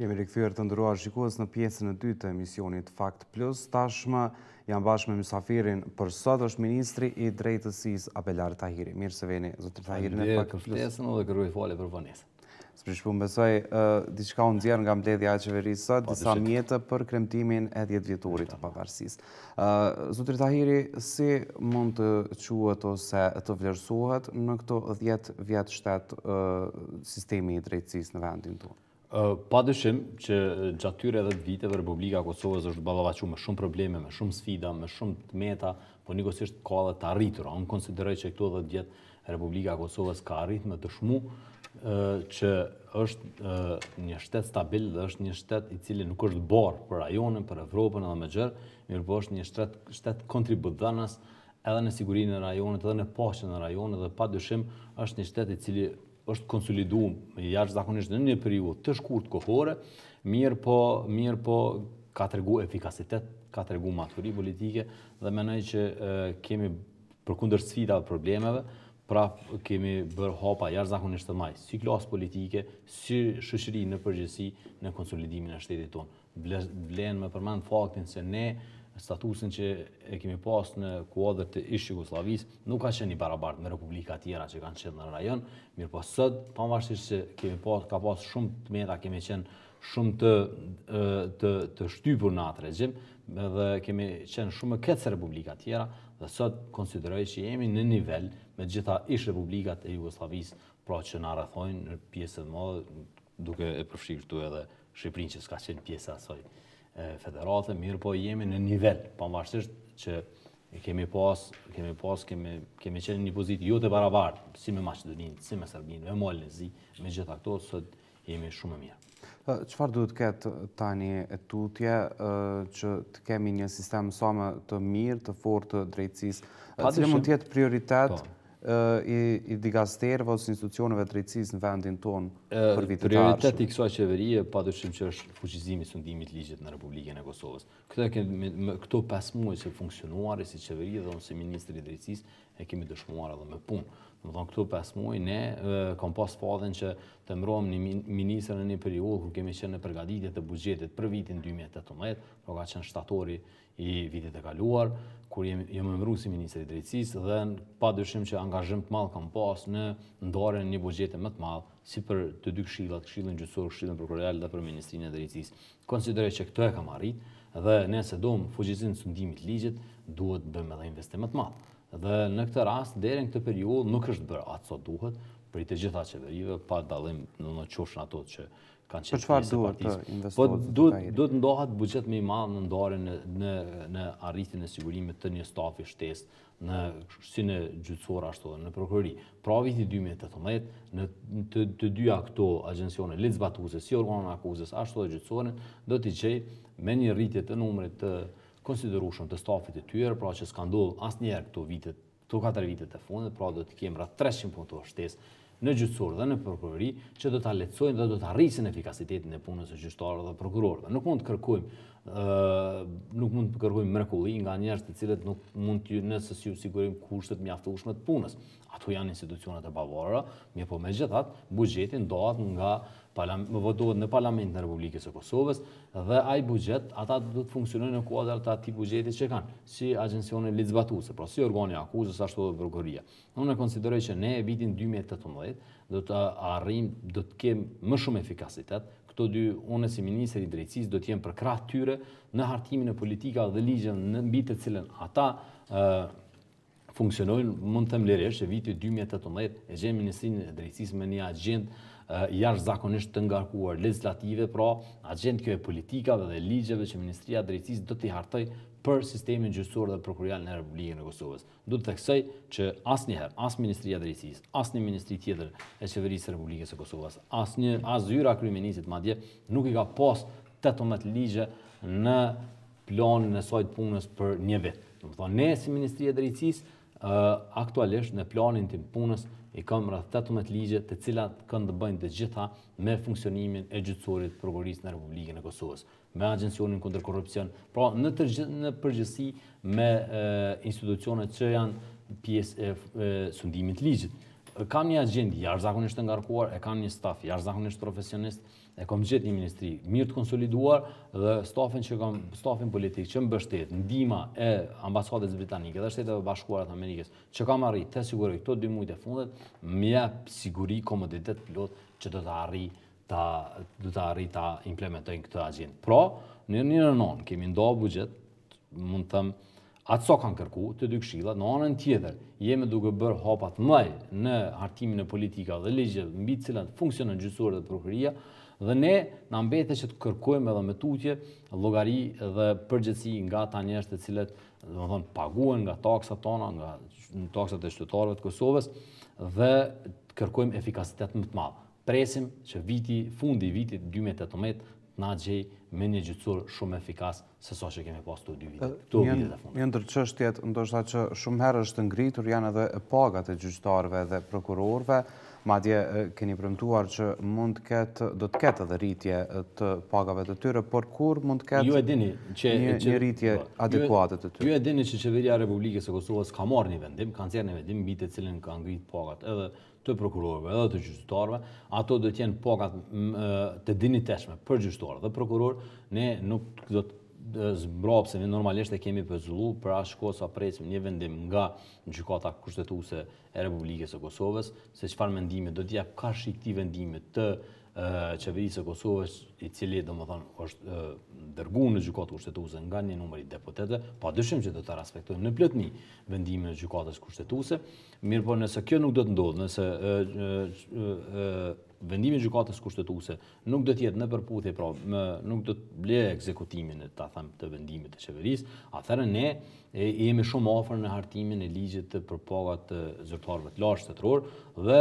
Jemi rikëthyrë të ndëruar shikos në pjesën e dy të emisionit Fakt Plus. Tashma jam bashkë me Misafirin, për sot është ministri i drejtësis Abelar Tahiri. Mirë se veni, zotë Tahiri, në Fakt Plus. Në vjetësën dhe kërruj fali për bënisë. Së përshpun, besoj, diçka unë djerë nga mbledhja e qeverisë sot, po, disa mjetë për kremtimin e djetë vjeturit të pavarësis. Zotë Tahiri, si mund të quët ose të vlerësuhet në këto djetë vjetë shtetë sistemi i drejtësis në vendin tonë? Pa dëshim që tyre edhe të viteve Republika Kosovës është balavachu me shumë probleme, me shumë sfida, me shumë të meta, po një ka edhe të arritur. Unë konsideroj që këtu edhe djetë Republika Kosovës ka arrit me të shmu që është një shtet stabil dhe është një shtet i cili nuk është borë për rajonën, për Evropën edhe me gjërë, mirë po është një shtet, kontribut kontributënës edhe në sigurinë në rajonët, edhe në pashën në rajonët, dhe pa dëshim është një shtet i cili është konsoliduar në jashtë zakonisht në një periudhë të shkurt kohore, mirë po, mirë po ka treguar efikasitet, ka treguar maturim politike, dhe mendoj që e, kemi përkundër sfidave, problemeve, pra kemi bër hapa jashtë zakonisht të mëdha, si klasë politike, si shoqëri në përgjithësi në konsolidimin e shtetit tonë. Blen më përmend faktin se ne statusin që e kemi pas në kuadër të ish Jugoslavisë nuk ka qenë i barabartë me republika tjera që kanë qenë në rajon, mirë po sot, pavarësisht se kemi pas ka pas shumë të meta, kemi qenë shumë të të të shtypur në atë regjim, edhe kemi qenë shumë këtë se republika tjera, dhe sot konsideroj që jemi në nivel me gjitha ish republikat e Jugoslavisë, pra që na rrethojnë në pjesë modë, duke e përfshirë edhe Shqipërinë që s'ka qenë pjesë asoj federatë, mirë po jemi në nivel, pavarësisht po që kemi pas, kemi pas, kemi, kemi qenë një pozitë jo të barabartë, si me Macedoninë, si me Serbinë, me Molinë, zi, me gjitha këto, sot jemi shumë mirë. Qëfar duhet këtë tani e tutje që të kemi një sistem sa më të mirë, të fortë drejtësisë? Cile mund tjetë prioritetë? Po i, i digasterve ose institucioneve drejtësisë në vendin tonë për vitet e ardhshme. Prioriteti i kësaj qeverie shumë që është fuqizimi së ndimit ligjit në Republikën e Kosovës. Këtë këto 5 muaj se funksionuar si qeveri dhe unë si ministri i drejtësisë e kemi dëshmuar edhe me punë. Më thonë, këtu 5 muaj, ne kom pas fadhen që të mërëm një minister në një periullë, ku kemi qenë në përgaditit të bugjetit për vitin 2018, po pra ka qenë shtatori i vitit e kaluar, kur jem, më mëmru si i Drejtsis, dhe në pa dëshim që angazhëm të malë kam pas në ndarën një bugjetë më të malë, si për të dy këshillat, këshillën gjithësor, këshillën prokurial dhe për Ministrinë e Drejtsis. Konsideroj që këtë e kam arrit, dhe nëse do më fugjizin të sundimit ligjit, duhet bëjmë edhe investimet matë. Dhe në këtë rast, deri në këtë periudhë, nuk është bërë atë duhet, për i të gjitha qeverive, pa dalim në në qushën ato që kanë qenë për po qëfar duhet të investuat? Po, duhet ndohat bugjet me i malë në ndore në, në, arritin e sigurimit të një stafi shtesë, në si në gjytësor ashtu dhe në prokurori. Pra viti 2018, në të, dyja këto agjensione, litë zbatuse, si organon akuzës, ashtu dhe gjytësorin, do t'i qej me një rritje të numrit të konsiderushëm të stafit të tyre, pra që s'ka ndodhë as njerë këto vitet, këto katër vitet e fundit, pra do të kemë rrë 300 punë të shtesë në gjithësorë dhe në prokurori, që do të aletsojnë dhe do të arrisin efikasitetin e punës e gjithëtarë dhe prokurorë. Nuk mund të kërkojmë nuk mund të kërkojmë mrekulli nga njerëz të cilët nuk mund të nëse si sigurojmë kushtet mjaftueshme të punës. Ato janë institucionet e pavarura, mje po megjithatë, buxheti doat nga më votohet në Parlamentin e Republikës e Kosovës dhe ai buxhet ata do të funksionojnë në kuadër të atij buxheti që kanë si agjencione licencuese, pra si organi akuzës ashtu edhe prokuria. Unë konsideroj që në vitin 2018 do të arrijm do të kem më shumë efikasitet. Këto dy unë si ministri i drejtësisë do të jem për krah tyre në hartimin e politikave dhe ligjën në mbi të cilën ata uh, funksionojnë mund të mlerësh që viti 2018 e gjem ministrin e drejtësisë me një agjent jash zakonisht të ngarkuar legislative, pra agent kjo e politikave dhe ligjeve që Ministria Drejtësis do t'i hartoj për sistemin gjysor dhe prokurial në Republikën e Kosovës. Do të theksoj që asnjëherë as Ministria e asë një ministri tjetër e qeverisë së Republikës së Kosovës, asë një asë zyra kryeministit madje nuk i ka pas 18 ligje në planin e saj të punës për një vit. Do të thonë ne si Ministria e aktualisht në planin tim punës i kam rrëth 18 ligje të cilat kanë të bëjnë të gjitha me funksionimin e gjithësorit prokurisë në Republikën e Kosovës, me agencionin kundër korupcion, pra në, të në përgjësi me institucionet që janë pjesë e, sundimit ligjit. Kam një agendi, jarë të ngarkuar, e kam një staf, jarë profesionist, e kom gjithë një ministri mirë të konsoliduar dhe stafin që kam stafin politik që mbështet ndihma e ambasadës britanike dhe shteteve bashkuara të Amerikës që kam arritë, të siguroj këto dy mujtë e fundit më siguri komoditet plot që do të arri ta do të ta implementojnë këtë agjend. Pra, në një në kemi ndau buxhet, mund të them atë so kanë kërku të dy këshillat, në anën tjetër jemi duke bërë hapat më në hartimin e politikave dhe ligjeve mbi të cilat funksionon gjyqësorët prokuria, dhe ne na mbetet që të kërkojmë edhe me tutje llogari dhe përgjegjësi nga ta njerëz të cilët domethënë paguhen nga taksat tona, nga taksat e qytetarëve të Kosovës dhe kërkojmë efikasitet më të madh. Presim që viti fundi i vitit 2018 të na gjej me një gjyqësor shumë efikas se sa që kemi pasur të dy vite. të fundit. Një ndër çështjet ndoshta që shumë herë është ngritur janë edhe pagat e gjyqtarëve dhe prokurorëve madje keni premtuar që mund të ketë do të ketë edhe rritje të pagave të tyre, por kur mund të ketë Ju e dini që një rritje po, adekuate të tyre. Ju e dini që qeveria e Republikës së Kosovës ka marrë një vendim, kanë cërë një vendim mbi të cilin kanë ngritë pagat, edhe të prokurorëve, edhe të gjyqtarëve, ato do të pagat të dini për gjyqtarë dhe prokuror, ne nuk do të zbrapseve normalisht e kemi për Zulu, pra shko sa presim një vendim nga Gjukata kushtetuese e Republikës së Kosovës, se çfarë mendimi do të jap ka shik këtë të çeverisë së Kosovës, i cili domethënë është dërguar në gjykatën kushtetuese nga një numër i deputetëve, pa dyshim që do ta respektojnë në plotni në e gjykatës kushtetuese, mirëpo nëse kjo nuk do të ndodhë, nëse vendimi i gjykatës kushtetuese nuk do të jetë në përputhje pra me nuk do të ble ekzekutimin e ta them të vendimit të qeverisë, atëherë ne e, jemi shumë afër në hartimin e ligjit të propagat të zyrtarëve të lartë dhe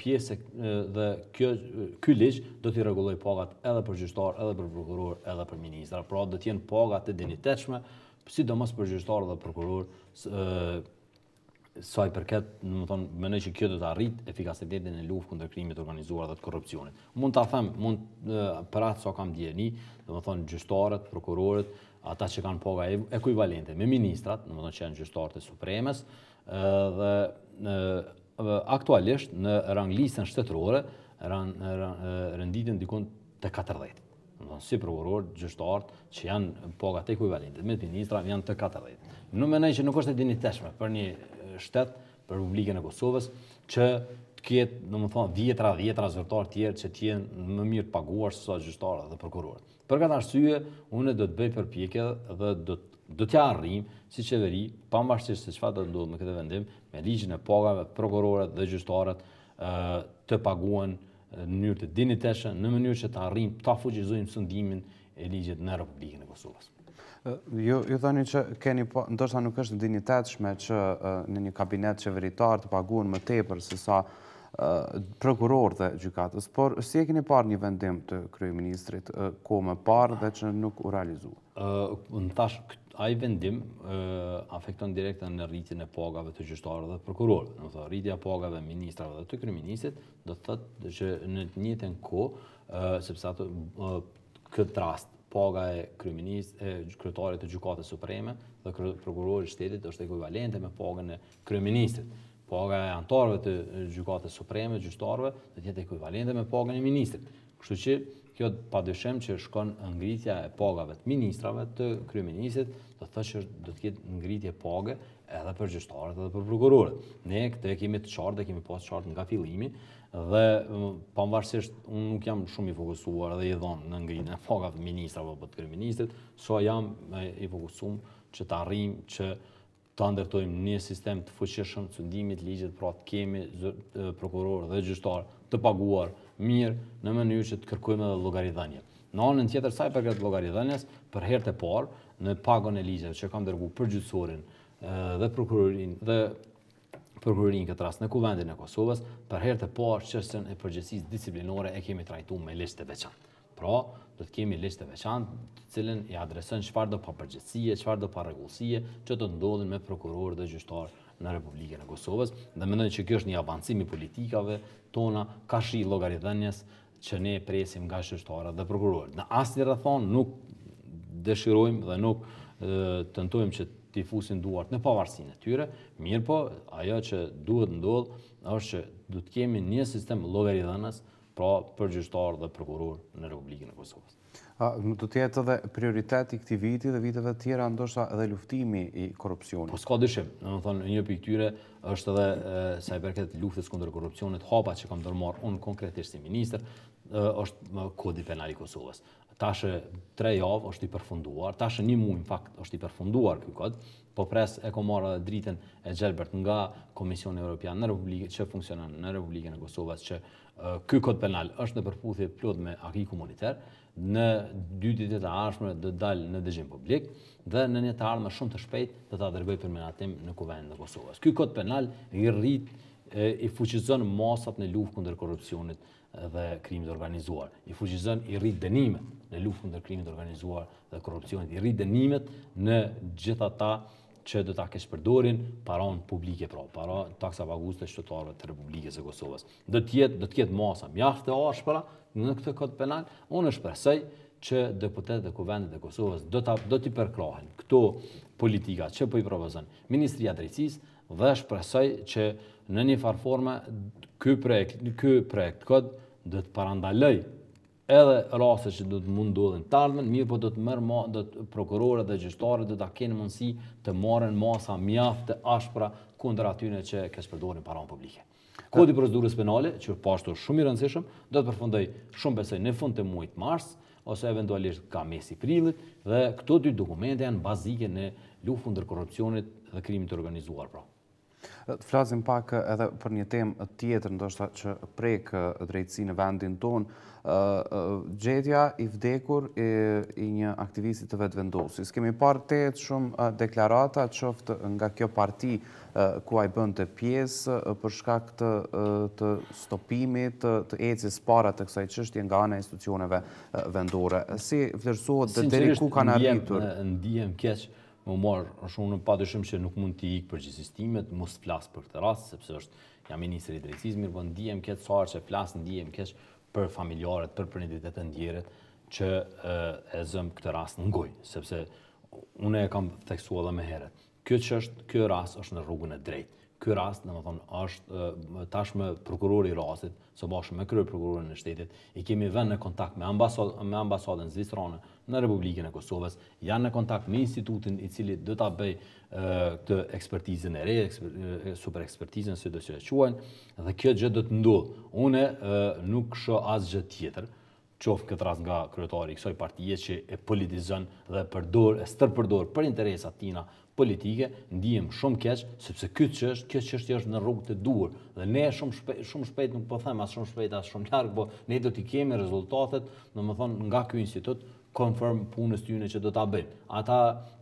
pjesë dhe kjo ky ligj do të rregulloj pagat edhe për gjyqtar, edhe për prokuror, edhe për ministra. Pra do të jenë paga të denitetshme, sidomos për gjyqtar dhe prokuror, sa i përket, në më thonë, mënej që kjo dhe të arrit efikasitetin e luft kundër krimit organizuar dhe të korupcionit. Mund të them, mund e, për sa kam djeni, në më thonë, gjyshtarët, prokurorët, ata që kanë poga ekuivalente, me ministrat, në më thonë që janë gjyshtarët e supremes, dhe aktualisht në ranglisën shtetërore, ran, ran, renditin dikun të 40 si prokuror, gjyqtarë që janë pagat ekuivalente me ministrat janë të 40. Në mënyrë që nuk është e dinitetshme për një shtet për Republikën e Kosovës që të ketë, domethënë, vjetra vjetra zyrtar të tjerë që të jenë më mirë paguar se sa dhe prokurorët. Për këtë arsye, unë do të bëj përpjekje dhe do të do të si qeveri, pavarësisht se çfarë do të ndodhë me këtë vendim, me ligjin e pagave prokurorët dhe gjyqtarët ë të paguan në mënyrë të dinitetshme, në mënyrë që të arrijmë ta fuqizojmë sundimin e ligjit në Republikën e Kosovës. Ju, ju që keni po, ndoshta nuk është dinitetshme që në një kabinet qeveritar të paguen më tepër se sa prokuror dhe gjykatës, por si e keni parë një vendim të Kryeministrit ko më parë dhe që nuk u realizu? në tash, a vendim afekton direkte në rritjen e pagave të gjyqtarëve dhe prokurorëve. Në thotë, rritja e pagave të ministrave dhe të kryeministit do të thotë që në të njëjtën kohë, sepse ato këtë rast paga e kryeministit e kryetarit të gjykatës supreme dhe prokurorit shtetit është ekuivalente me pagën e kryeministit. Paga e anëtarëve të gjykatës supreme, gjyqtarëve, do të jetë ekuivalente me pagën e ministrit. Kështu që kjo të padyshem që shkon ngritja e pagave të ministrave të kryeministit, do të thotë që do të ketë ngritje pagë edhe për gjyqtarët edhe për prokurorët. Ne këtë e kemi të qartë, e kemi pas të qartë nga fillimi dhe um, pavarësisht unë nuk jam shumë i fokusuar dhe i dhon në ngritjen e pagave të ministrave apo të kryeministit, so jam i fokusuar që të arrijm që të ndërtojmë një sistem të fuqishëm të sundimit ligjit, pra të kemi prokuror dhe gjyqtar të paguar, mirë në mënyrë që të kërkojmë edhe llogaridhënie. Në anën tjetër sa i përket llogaridhënies, për herë të parë në pagën e ligjit që kam dërguar për gjyqësorin dhe prokurorin dhe prokurorin këtë rast në kuvendin e Kosovës, për herë të parë çështën e përgjegjësisë disiplinore e kemi trajtuar me listë të veçantë. Pra, do të kemi listë të veçantë, të cilën i adreson çfarë do pa përgjegjësie, çfarë do pa rregullsie që do të ndodhin me prokurorë dhe gjyqtarë në Republikën e Kosovës dhe mendoj që kjo është një avancim i politikave tona ka shi llogaritënies që ne presim nga shoqëtarët dhe prokurorët. Në asnjë rrethon nuk dëshirojmë dhe nuk tentojmë që të fusin duart në pavarësinë e tyre, mirë po, ajo që duhet ndodhë është që du të kemi një sistem logaritënës pra për gjyshtarë dhe prokurorë në Republikën e Kosovës do të jetë edhe prioritet i këtij viti dhe viteve të tjera ndoshta edhe luftimi i korrupsionit. Po s'ka dyshim, do të thonë një për tyre është edhe sa i përket luftës kundër korrupsionit, hapa që kam ndërmarr unë konkretisht si ministër, është kodi penal i Kosovës. Tashë 3 javë është i përfunduar, tashë 1 muaj në fakt është i përfunduar ky kod, po pres e komarë dhe dritën e Gjelbert nga Komisioni Europian në Republikë, që funksionan në Republikën e Kosovës, që uh, ky kod penal është në përputhje plot me akiku komunitarë, në dy ditë të ardhme do të dalë në dëgjim publik dhe në një të ardhme shumë të shpejt do ta dërgoj për menatim në kuvendin e Kosovës. Ky kod penal i rrit i fuqizon masat në luftë kundër korrupsionit dhe krimit organizuar. I fuqizon i rrit dënimet në luftë kundër krimit organizuar dhe korrupsionit, i rrit dënimet në gjithata që do ta kesh përdorin paron publike pra, para taksa pagues të shtetarëve të Republikës së Kosovës. Do të jetë do të ketë masa mjaft të ashpra në këtë kod penal, unë është që deputetet e kuvendit e Kosovës do t'i përkrohen këto politika që për po i provozën Ministria Drejcis dhe është që në një farforme këj projekt kod do të parandaloj edhe rase që do të mundodhen talmen, mirë po do të mërë ma, do të prokurore dhe gjyshtare do të kene mundësi të marën masa mjaftë ashpra kundër atyne që kështë përdojnë para në Kodi i procedurës penale, që po shumë i rëndësishëm, do të përfundoj shumë besoj në fund të muajit mars ose eventualisht ka mesi i dhe këto dy dokumente janë bazike në luftën ndër korrupsionit dhe krimit të organizuar pra. Të pak eh, edhe për një temë tjetër, ndoshta që prek eh, drejtësi në vendin tonë, eh, gjetja i vdekur i, një aktivisti të vetë vendosis. Kemi parë të jetë shumë deklarata qoftë nga kjo parti ku a i bënd të pjesë për shkak të, stopimit të, ecis para të kësaj qështje nga anë institucioneve vendore. Si vlerësohet dhe deri ku kanë arritur? Sinqerisht, ndijem keqë më morë në shumë në padëshëm që nuk mund t'i ikë për gjithësistimet, mos të flasë për këtë rasë, sepse është jam ministri i drejtësizmi, po ndihem këtë sarë që flasë, ndihem këtë për familjarët, për për e ndjerët, që e zëmë këtë rasë në ngojë, sepse une e kam theksua dhe me herët. Kjo që është, kjo rasë është në rrugën e drejtë ky rast, domethënë është tashmë prokurori i rastit, së bashku me kryer prokurorin e shtetit, i kemi vënë në kontakt me ambasadën me ambasadën zvicrane në Republikën e Kosovës, janë në kontakt me institutin i cili do ta bëj këtë ekspertizën e re, super ekspertizën se do të quajnë dhe kjo gjë do të ndodh. Unë nuk shoh asgjë tjetër qofë këtë ras nga kryetari i kësoj partije që e politizën dhe përdor, e stërpërdor për interesat tina politike, ndihem shumë keq sepse ky çështë, kjo çështje është në rrugë të duhur dhe ne shumë shpe, shumë shpejt nuk po them as shumë shpejt as shumë larg, por ne do të kemi rezultatet, domethënë nga ky institut konform punës tyne që do ta bëjnë. Ata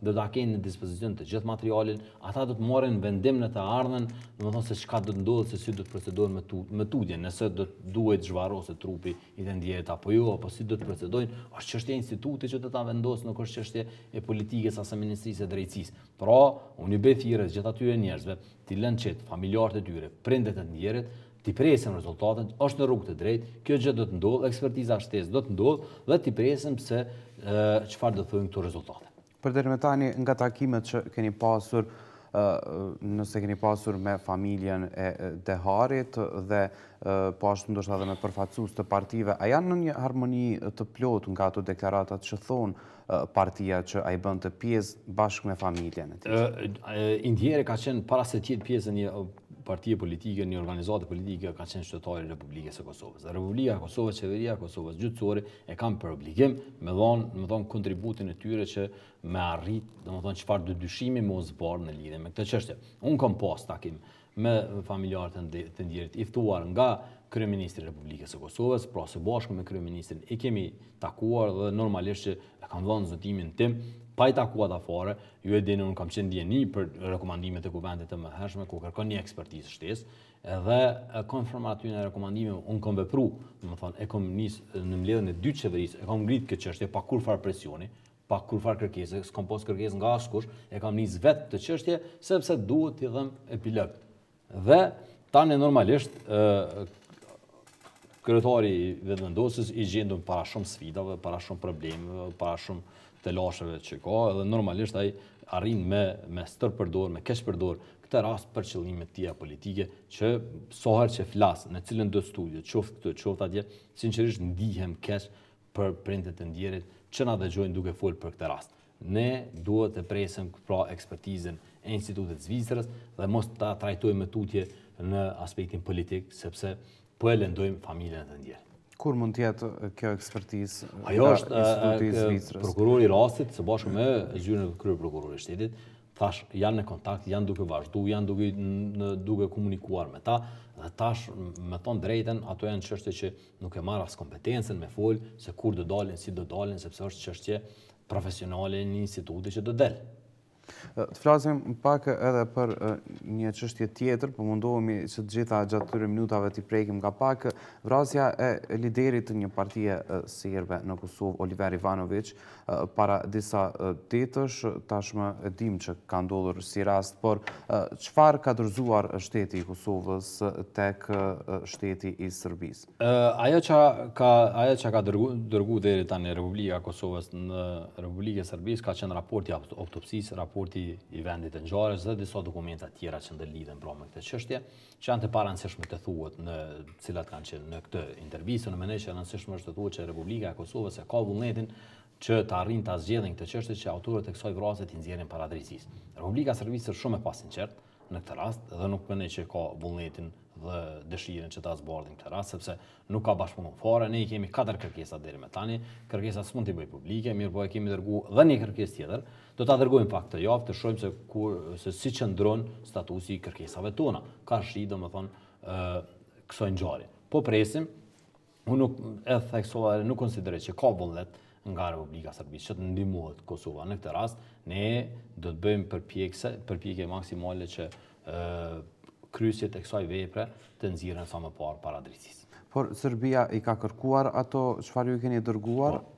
do ta kenë në dispozicion të gjithë materialin, ata do të marrin vendim në të ardhmen, dhe më thonë se çka do të ndodhë, se si do të procedojnë me me nëse do të duhet zhvarrosë trupi i të ndjerit apo jo, apo si do të procedojnë, është çështje e institutit që do ta vendosë, nuk është çështje e politikës asë ministrisë së drejtësisë. Pra, unë i bëj thirrjes gjithë atyre njerëzve, ti lënë çet familjarët e tyre, prindet e ndjerit, ti presim rezultatet, është në rrugë të drejtë, kjo gjë do të ndodhë, ekspertiza shtesë do të ndodhë, dhe ti presim pse qëfar do të thujnë këto rezultate. Për dërë tani, nga takimet që keni pasur, nëse keni pasur me familjen e deharit dhe po ashtu ndoshta dhe me përfacus të partive, a janë në një harmoni të plotë nga ato deklaratat që thon partia që ai bën të pjesë bashkë me familjen e tij. Indiere ka qenë para se të jetë pjesë një partie politike, një organizatë politike, ka qenë qytetari i Republikës së Kosovës. Republika e Kosovës, qeveria e Kosovës gjyqësore e kanë për obligim me dhon, më dhon kontributin e tyre që me arrit, domethënë çfarë dy dyshimi mos bëj në lidhje me këtë çështje. Un kam pas takim me familjarët të ndjerit i nga Kryeministri Republikës e Kosovës, pra se bashkë me Kryeministrin i kemi takuar dhe normalisht që e kam dhënë zëtimin tim, pa i takuat a fare, ju e dinë unë kam qenë djeni për rekomandimet e kuvendit të mëhershme, ku kërkon një ekspertisë shtesë, dhe konforma aty në rekomandime, unë kom vepru, më thonë, e kom njësë në mledhën e dy qeverisë, e kom ngritë këtë qështje pa kur farë presjoni, pa kur farë kërkesë, e kom posë kërkesë nga askush, e kam njësë vetë të qështje, sepse duhet t'i dhëm epilëpt dhe tani normalisht kërëtari i vedendosis i gjendu para shumë sfidave, para shumë probleme, para shumë të lasheve që ka, dhe normalisht ai arrin me stër përdor, me kesh përdor, këtë rast për qëllimit tia politike, që sohar që flasë, në cilën do studio, qoftë të qoftë atje, sinqerisht ndihem kesh për printet e ndjerit, që na dhe gjojnë duke folë për këtë rastë ne duhet të presim pra ekspertizën e Institutit Zvizrës dhe mos ta trajtojmë me tutje në aspektin politik, sepse po e lëndojmë familjen të ndjerë. Kur mund tjetë kjo ekspertizë nga Institutit Zvizrës? Prokurori rastit, se bashkë me zyrën e kryrë prokurori shtetit, tash janë në kontakt, janë duke vazhdu, janë duke, në, duke komunikuar me ta, dhe tash me tonë drejten, ato janë qështë që nuk e marrë as kompetencen me folë, se kur dhe dalin, si dhe dalin, sepse është qështje profesionale in istituto, cioè, eccetera. Të flasim pak edhe për një qështje tjetër, për po mundohemi që të gjitha gjatë tërë minutave të i prejkim nga pak, vrasja e liderit një partije sirve në Kosovë, Oliver Ivanovic, para disa ditësh, tashme e dim që ka ndodhur si rast, por qëfar ka dërzuar shteti i Kosovës tek shteti i Sërbis? Ajo që ka dërgu dhe tani Republika Kosovës në Republika Sërbis, ka qenë raporti autopsis, raporti, Kurti i vendit të Ngjarës dhe disa dokumenta tjera që ndërlidhen pra me këtë çështje, që janë të paraqitshme të thuhet në të cilat kanë qenë në këtë intervistë, në mënyrë që janë rëndësishme të thuhet se Republika e Kosovës ka vullnetin që të arrin të zgjedhin këtë çështje që autorët e kësaj vrasje të nxjerrin para drejtësisë. Republika Serbisë është shumë e pasinqert në këtë rast dhe nuk mendoj që ka vullnetin dhe dëshirën që ta zbardhim këtë rast sepse nuk ka bashkëpunim fare. Ne i kemi katër kërkesa deri më tani. Kërkesat s'mund të bëj publike, mirëpo e kemi dërguar dhënë kërkesë tjetër do ta dërgojmë pak të javë të shohim se ku se si çndron statusi i kërkesave tona. Ka shi domethën ë kësaj ngjarje. Po presim, unë nuk e theksova, nuk konsideroj që ka vullnet nga Republika e Serbisë që të ndihmohet Kosova në këtë rast, ne do të bëjmë përpjekje përpjekje maksimale që ë kryesje të kësaj vepre të nxirren sa më parë para drejtësisë. Por Serbia i ka kërkuar ato çfarë ju keni dërguar. Por,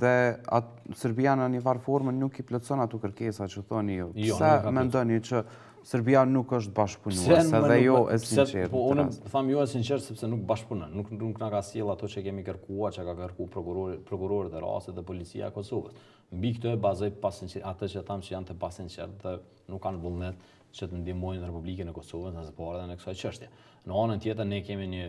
dhe atë Serbia në një farë formë nuk i plëtson ato kërkesa që thoni ju. Jo, pse me ndoni që Serbia nuk është bashkëpunuese dhe jo e sinqerë? Po, unë tham jo e sinqerë sepse nuk bashkëpunën. Nuk nuk nga ka siel ato që kemi kërkua, që ka kërku prokurorët e rase dhe policia e Kosovës. Mbi këtë e bazoj pasin atë që tham që janë të pasin qërë dhe nuk kanë vullnet që të ndihmojnë Republikën e Kosovës në dhe e kësaj çështje. Në anën tjetër ne kemi një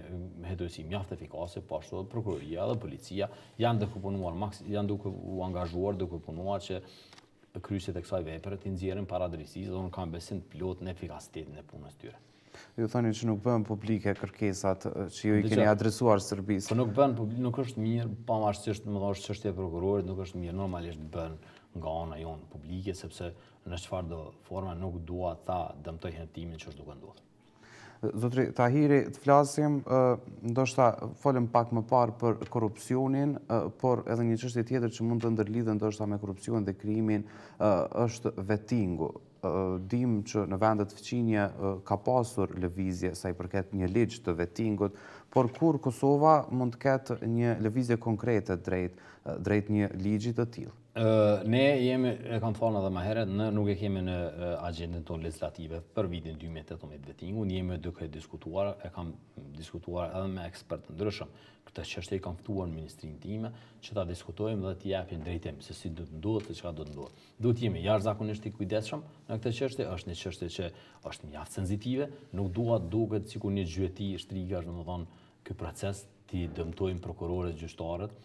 hetuesi mjaft efikase, po ashtu edhe prokuroria dhe policia janë duke punuar, janë duke u angazhuar, duke punuar që kryesit e kësaj vepre të nxjerrin para dhe do të kanë besim plot në efikasitetin e punës tyre ju thoni që nuk bën publike kërkesat që ju i keni adresuar Serbisë. Po nuk bën publike, nuk është mirë, pa marrësisht, është thosh çështje prokurorit, nuk është mirë normalisht bën nga ana jon publike sepse në çfarë do forma nuk dua ta dëmtoj hetimin që është duke ndodhur. Zotri Tahiri, të flasim, ndoshta folëm pak më parë për korupcionin, por edhe një qështje tjetër që mund të ndërlidhe ndoshta me korupcion dhe krimin, është vetingu dim që në vendet fëqinje ka pasur levizje sa i përket një ligjë të vetingut, por kur Kosova mund të ketë një levizje konkrete drejt një ligjit të tilë? ne jemi, e kam thonë edhe ma heret, në nuk e kemi në uh, agendën tonë legislative për vitin 2018 vetingu, në jemi duke diskutuar, e kam diskutuar edhe me ekspertë ndryshëm, këtë qështë e kam fëtuar në ministrinë time, që ta diskutojmë dhe t'i japin drejtim, se si du të ndodhë, se qka du të ndodhë. Du t'jemi jarë zakonisht i kujdeshëm në këtë qështë, është një qështë që është një aftë senzitive, nuk duat duke të cikur një gjyëti shtriga, shtë më proces t'i dëmtojmë prokurorët gjyshtarët,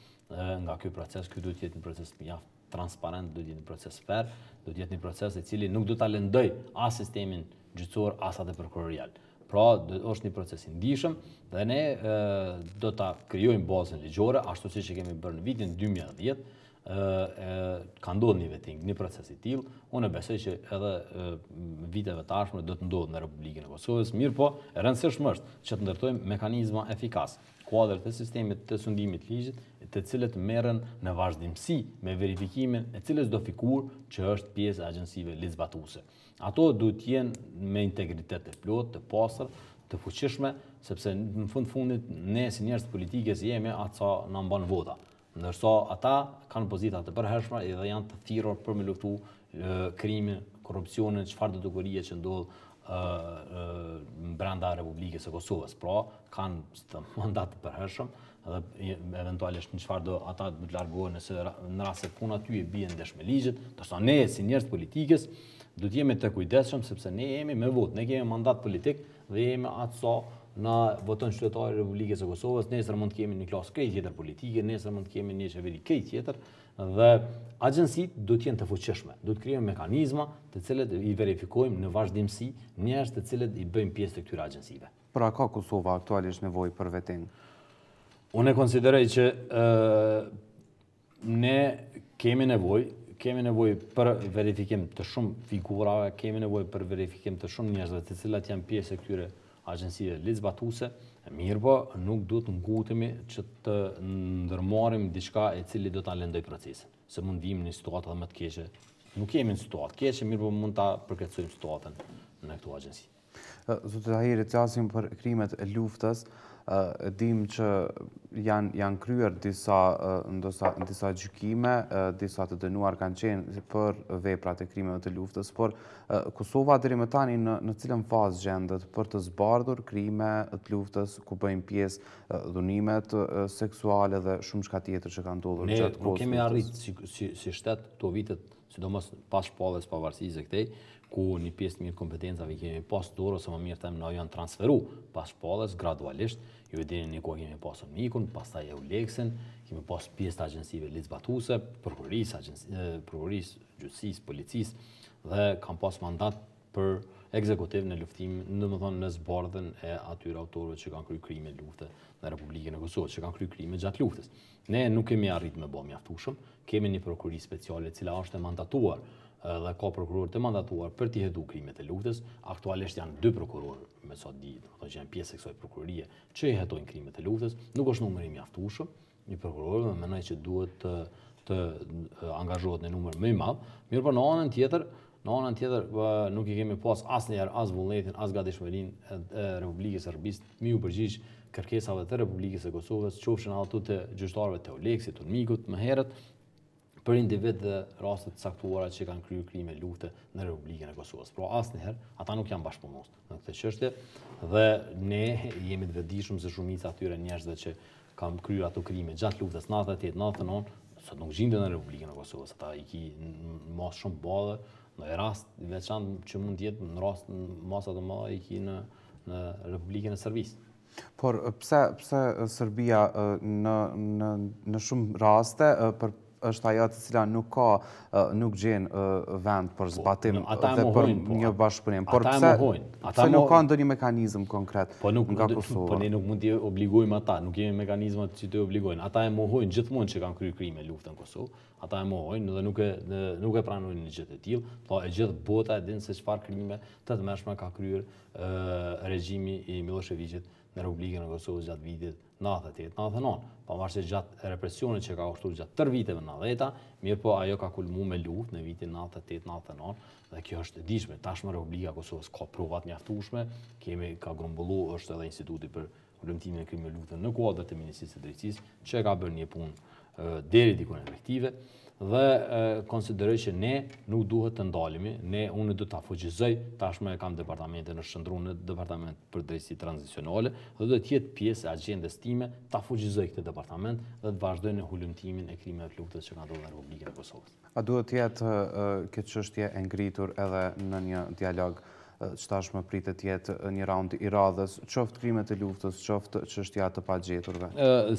nga ky proces, ky duhet të jetë një proces mjaft transparent, duhet jetë një proces fair, duhet jetë një proces i cili nuk do ta lëndoj as sistemin gjyqësor as atë prokurorial. Pra, është një proces i ndishëm dhe ne e, do ta krijojmë bazën ligjore ashtu siç e kemi bërë në vitin 2010. ë ka ndodhur një veting, një proces i tillë. Unë besoj që edhe viteve të ardhme do të ndodhë në Republikën e Kosovës. Mirë po, e rëndësishme është që të ndërtojmë mekanizma efikas kuadrë të sistemit të sundimit ligjit të cilët merën në vazhdimësi me verifikimin e cilës do fikur që është pjesë e agjensive lizbatuse. Ato duhet jenë me integritet të plot, të pasër, të fuqishme, sepse në fund fundit ne si njerës politikës jemi atë sa në mban vota. Nërsa ata kanë pozitat të përhershme edhe janë të thiror për me luftu krimin, korupcionin, qëfar dhe të që ndodhë në branda Republikës e Kosovës. Pra, kanë të mandat të përhershëm edhe eventualisht në qëfar do ata dhe të largohë nëse në rase puna ty e bie në deshme ligjit, të sa ne e si njerës politikës, du jemi të kujdeshëm, sepse ne jemi me votë, ne kemi mandat politikë dhe jemi atëso në votën qëtëtarë Republikës e Kosovës, ne sërë mund të kemi një klasë krejt tjetër politike, ne sërë mund të kemi një qeveri krejt tjetër, dhe agjensit do të jenë të fuqishme. Do të krijojmë mekanizma të cilët i verifikojmë në vazhdimsi njerëz të cilët i bëjmë pjesë të këtyre agjensive. Pra ka Kosova aktualisht nevojë për vetin? Unë e konsideroj që ë ne kemi nevojë kemi nevojë për verifikim të shumë figurave, kemi nevojë për verifikim të shumë njerëzve të cilët janë pjesë këtyre agjensive lizbatuese. Mirë po, nuk du të ngutemi që të ndërmarim diçka e cili do të alendoj procesin. Se mund vim një situatë dhe më të keqe. Nuk jemi në situatë keqe, mirë po mund të përkeqësojmë situatën në këtu agjenci. Zotë Tahiri, të jasim për krimet e luftës, dim që janë janë kryer disa, ndosa, disa gjykime, disa të dënuar kanë qenë për veprat e krimeve të luftës, por Kosova deri më tani në, në cilën fazë gjendët për të zbardhur krime të luftës, ku bën pjesë dhunimet seksuale dhe shumë shka tjetër që kanë ndodhur gjatë kosë. Ne kemi arritë si, si, si shtetë të vitet, sidomos pas shpallës pavarësisë e këtej, ku një pjesë mirë kompetencave kemi pas dorë ose më mirë them na janë transferu pas shpallës gradualisht. Ju e dini një kohë kemi pas mikun, pastaj e Uleksin, kemi pas pjesë të agjensive licbatuese, prokurisë, agjensive prokurisë, gjyqësisë, policisë dhe kam pas mandat për ekzekutiv në luftim, në më thonë në zbardhen e atyre autorëve që kanë kry krimi në luftë në Republikën e Kosovë, që kanë kry krimi gjatë luftës. Ne nuk kemi arrit me bo mjaftushëm, kemi një prokuri speciale cila është e mandatuar Eh, dhe ka prokuror të mandatuar për t'i hedhur krimet e luftës. Aktualisht janë dy prokuror me sot di, do të që janë pjesë e kësaj prokurorie që i hetojnë krimet e luftës. Nuk është numri i mjaftueshëm. Një prokuror më mendoj që duhet të të eh, angazhohet në numër më i madh. Mirë, për po, në anën tjetër, në anën tjetër eh, nuk i kemi pas asnjëherë as vullnetin, as gatishmërinë e Republikës Serbisë mi u përgjigj kërkesave të Republikës së Kosovës, qofshin ato të gjyqtarëve të Oleksit, të më herët, për individ dhe rastet caktuara që kanë kryer krime lufte në Republikën e Kosovës. Pra asnjëherë ata nuk janë bashkëpunës në këtë çështje dhe ne jemi të vetëdijshëm se shumica atyre njerëzve që kanë kryer ato krime gjatë luftës 98-99 sot nuk gjindë në Republikën e Kosovës. Ata i ki mos shumë bollë në rast veçan që mund të jetë në rast masat të madhe i ki në në Republikën e Serbisë. Por pse pse Serbia në në në shumë raste për është ajo të cila nuk ka nuk gjen vend për po, zbatim dhe për po, një bashkëpunim. Por pse? Ata nuk kanë ndonjë mekanizëm konkret. Po nuk nga Kosova. Po ne nuk mund t'i obligojmë ata, nuk kemi mekanizma që të obligojmë. Ata e mohojnë gjithmonë që kanë kryer krime luftën Kosovë, Ata e mohojnë dhe nuk e nuk e pranojnë në të tillë. Po e gjithë bota e din se çfarë krime të mëshme ka kryer regjimi i Miloševićit në Republikën e Kosovës gjatë vitit 98, 99, pa se gjatë represionit që ka ushtruar gjatë tër viteve 90-ta, mirë po ajo ka kulmuar me luftë në vitin 98, 99 dhe kjo është e dishme. Tashmë Republika e Kosovës ka provat mjaftueshme, kemi ka grumbulluar është edhe instituti për hulumtimin e Krimi të luftën në kuadrin e Ministrisë së Drejtësisë që ka bërë një punë deri dikun efektive, dhe konsideroj që ne nuk duhet të ndalimi, ne unë do të afogjizoj, tashme e kam departamentin në shëndru në departament për drejtësi transicionale, dhe duhet jetë pjesë e agendës time të afogjizoj këtë departament dhe të vazhdoj në hullëntimin e krimeve e fluktës që ka do dhe Republikën e Kosovës. A duhet jetë këtë qështje e ngritur edhe në një dialog që tashme pritet jetë një round i radhës, qoftë krimet e luftës, qoftë që është të pa gjeturve?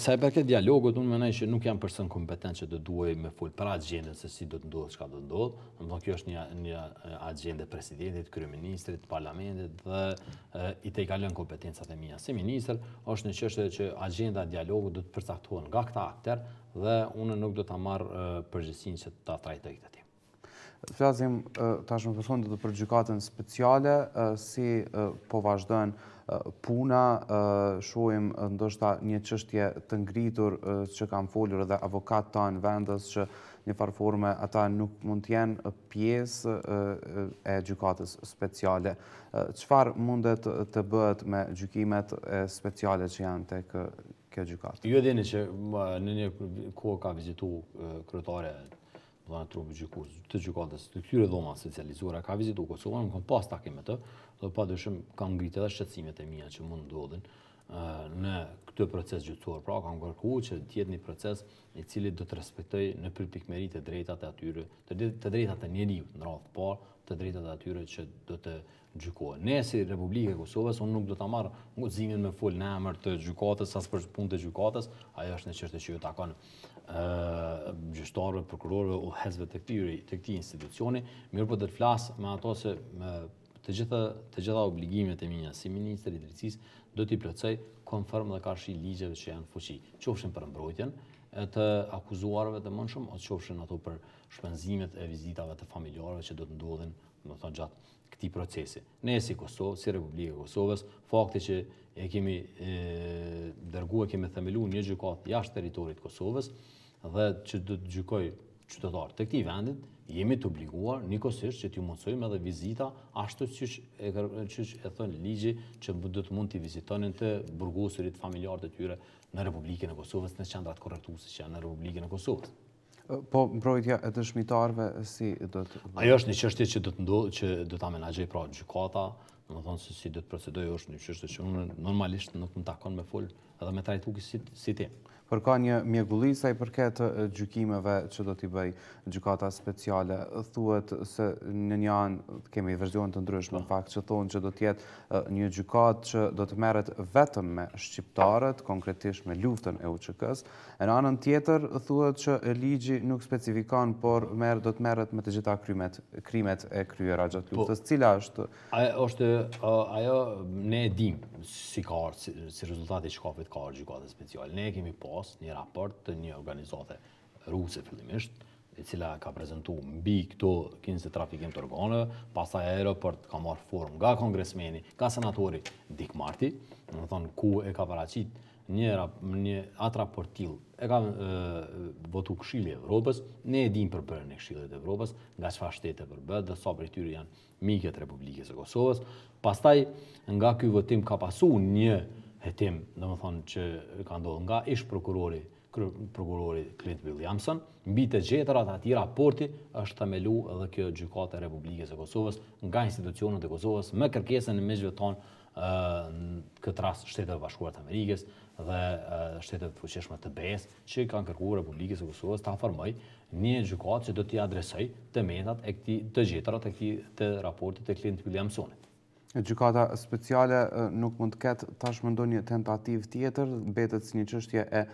Sa e përket dialogët, unë menaj që nuk jam përsen kompetent që të duaj me full për agjende se si do të ndodhë, që ka do të ndodhë, në kjo është një, një agjende presidentit, kryeministrit, parlamentit dhe i te i kalën kompetencat e mija. Si minister, është një qështë që agjenda dialogët do të përcaktuhen nga këta akter dhe unë nuk do të marë përgjësin që ta trajtoj këtë tash më tashmë fonda për gjykatën speciale si po vazhdojnë puna, shohim ndoshta një çështje të ngritur që kanë folur edhe avokatët në vendës që një farforme ata nuk mund të jenë pjesë e gjykatës speciale. Çfarë mundet të bëhet me gjykimet e speciale që janë tek kjo gjykatë? Ju dini që në një kohë ka kërëtare të dhënë trupi gjykuës të gjykatës të këtyre dhomave specializuara ka vizituar Kosovën, kam pas takime me të, dhe dëshëm kam ngritë edhe shqetësimet e mia që mund ndodhin në këtë proces gjyqësor. Pra, kam kërkuar që të jetë një proces i cili do të respektoj në përpikmëri të drejtat e atyre, të drejtat e njeriu në radhë të parë, të drejtat e atyre që do të gjykohet. Ne si Republika e Kosovës, unë nuk do ta marr guximin me full në emër të gjykatës as për punë të gjykatës, ajo është një çështë që ju takon ë gjyqtarëve, prokurorëve u hezve të këtyre të këtij institucioni, mirë për po do të flas me ato se të gjitha të gjitha obligimet e mia si ministri i drejtësisë do t'i plotësoj konform dhe shi ligjeve që janë fuqi, qofshin për mbrojtjen të akuzuarëve të mëndshëm ose qofshin ato për shpenzimet e vizitave të familjarëve që do të ndodhin do të thonë gjatë këti procesi. Ne si Kosovë, si Republika Kosovës, fakti që e kemi dërgu e kemi themelu një gjukat jashtë teritorit Kosovës dhe që dhe të gjykoj qytetarë të këti vendit, jemi të obliguar një kosisht që t'ju mundësojmë edhe vizita ashtu që e thënë ligji që dhe të mund t'i vizitonin të burgosurit familjarët e tyre në Republikën e Kosovës, në qendrat korrektusë që janë në Republikën e Kosovës. Po mbrojtja e dëshmitarëve si do të Ajo është një çështje që do të ndodh që do ta menaxhoj pra gjukata më thonë se si dhëtë procedojë është një qështë që unë normalisht nuk më takon me full edhe me trajtu kësit si ti. Por ka një mjegullisa i përket gjukimeve që do t'i bëj gjukata speciale. Thuet se në një anë kemi version të ndryshme, në fakt që thonë që do t'jetë një gjukat që do të meret vetëm me shqiptarët, konkretisht me luftën e uqëkës. Në anën tjetër, thuet që ligji nuk specifikan, por do të me të gjitha krimet e kryera gjatë po, luftës. Cila është? është ajo ne e dim si ka ardhur si, si rezultati i shkopit ka ardhur gjykata speciale. Ne kemi pas një raport të një organizate ruse fillimisht e cila ka prezentu mbi këto kinse e trafikim të organëve, pasaj aeroport ka marrë formë nga kongresmeni, ka senatori Dik Marti, në më thonë ku e ka paracit një, rap, një atë raport e ka votu Këshilli i Evropës, ne e dimë për përën e këshilet Evropës, nga çfarë shtete për bëdë, dhe sa për e tyri janë miket Republikës e Kosovës, pastaj nga ky votim ka pasu një hetim, dhe më thonë që ka ndodhë nga ish prokurori, prokurori Clint Williamson, mbi të gjitha atë ati raporti është të melu edhe kjo gjykatë e Republikës e Kosovës nga institucionet e Kosovës me kërkesën e mezhve tonë këtë rast shtetet e bashkuara të Amerikës, dhe shtetet të të besë, që i kanë kërkuar Republikës e Kosovës të informoj një gjykatë që do t'i adresoj të metat e këti të gjitërat e këti të raportit e të Clint Amsonit. Gjykata gjukata speciale nuk mund të ketë tashmë një tentativ tjetër, betët si një qështje e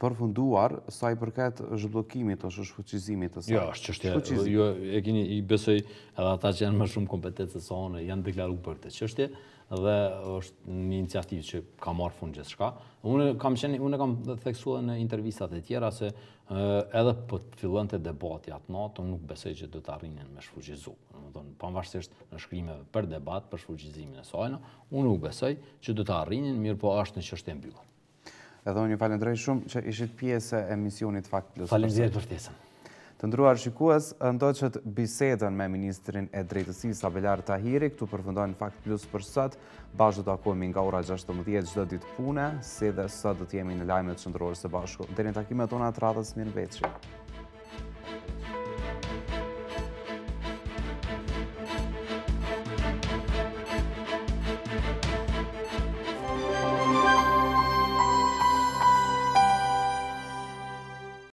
përfunduar sa i përket zhbllokimit ose shfuqizimit të saj. Jo, është çështje. Jo, e keni i besoj edhe ata që janë më shumë kompetencë se unë janë deklaruar për këtë çështje dhe është një iniciativë që ka marrë fund gjithçka. Unë kam qenë unë kam theksuar në intervistat e tjera se edhe po fillonte debati atë natë, unë nuk besoj që do të arrinin me shfuqizim. Domethënë, pavarësisht në shkrimeve për debat për shfuqizimin e saj, unë nuk besoj që do të arrinin, mirë po është një çështje mbyllur. Edhe unë ju falendroj shumë që ishit pjesë e misionit Fakt Plus. Falendroj për tjesën. Të ndruar shikues, ndoqët bisedën me Ministrin e Drejtësi Sabelar Tahiri, këtu përfundojnë Fakt Plus për sot, bashkë të akumi nga ora 16 gjithë ditë pune, si dhe sot të jemi në lajme të shëndrorës e bashku. Dere në takime tona të radhës mirë veqë.